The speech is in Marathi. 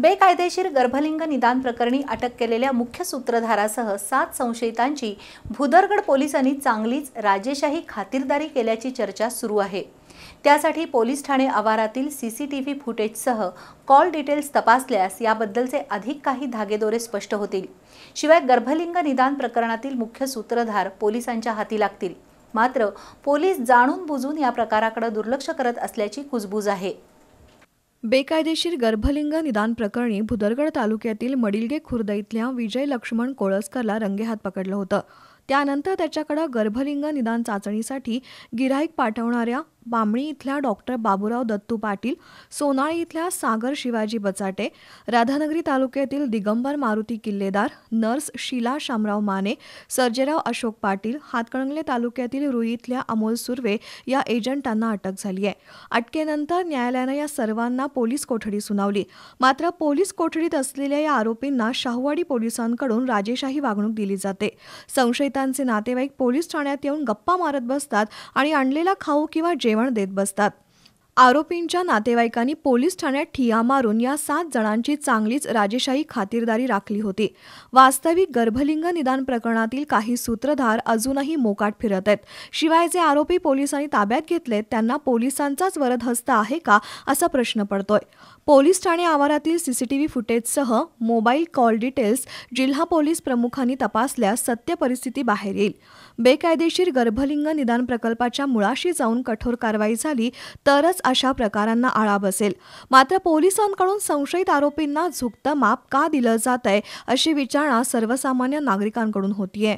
बेकायदेशीर गर्भलिंग निदान प्रकरणी अटक केलेल्या मुख्य सूत्रधारासह सात संशयितांची भुदरगड पोलिसांनी चांगलीच राजेशाही खातिरदारी केल्याची चर्चा सुरू आहे त्यासाठी पोलीस ठाणे आवारातील सी सी टी व्ही फुटेजसह कॉल डिटेल्स तपासल्यास याबद्दलचे अधिक काही धागेदोरे स्पष्ट होतील शिवाय गर्भलिंग निदान प्रकरणातील मुख्य सूत्रधार पोलिसांच्या हाती लागतील मात्र पोलीस जाणून बुजून या प्रकाराकडे दुर्लक्ष करत असल्याची कुजबूज आहे बेकायदेशीर गर्भलिंग निदान प्रकरणी भुदरगड तालुक्यातील मडिलगे खुर्द इथल्या विजय लक्ष्मण कोळसकरला रंगेहात पकडलं होतं त्यानंतर त्याच्याकडं गर्भलिंग निदान चाचणीसाठी गिराईक पाठवणाऱ्या बामणी इथल्या डॉक्टर बाबूराव दत्तू पाटील सोनाळी इथल्या सागर शिवाजी बचाटे राधानगरी तालुक्यातील दिगंबर मारुती किल्लेदार नर्स शीला शामराव माने सर्जेराव अशोक पाटील हातकणंगले तालुक्यातील रुई इथल्या अमोल सुर्वे या एजंटांना अटक झाली आहे अटकेनंतर न्यायालयानं या सर्वांना पोलीस कोठडी सुनावली मात्र पोलीस कोठडीत असलेल्या या आरोपींना शाहूवाडी पोलिसांकडून राजेशाही वागणूक दिली जाते संशयितांचे नातेवाईक पोलीस ठाण्यात येऊन गप्पा मारत बसतात आणि आणलेला खाऊ किंवा जे जेवण देत बसतात आरोपींच्या नातेवाईकांनी पोलीस ठाण्यात ठिया मारून या सात जणांची चांगलीच राजेशाही खातिरदारी राखली होती वास्तविक गर्भलिंग निदान प्रकरणातील काही सूत्रधार अजूनही मोकाट फिरत आहेत शिवाय जे आरोपी पोलिसांनी ताब्यात घेतलेत त्यांना पोलिसांचाच वरद आहे का असा प्रश्न पडतोय पोलीस ठाणे आवारातील सीसीटीव्ही फुटेजसह मोबाईल कॉल डिटेल्स जिल्हा पोलीस प्रमुखांनी तपासल्यास सत्य परिस्थिती बाहेर येईल बेकायदेशीर गर्भलिंग निदान प्रकल्पाच्या मुळाशी जाऊन कठोर कारवाई झाली तरच अशा प्रकारांना आळा बसेल मात्र पोलिसांकडून संशयित आरोपींना झुकतं माप का दिलं जात आहे अशी विचारणा सर्वसामान्य नागरिकांकडून होतीये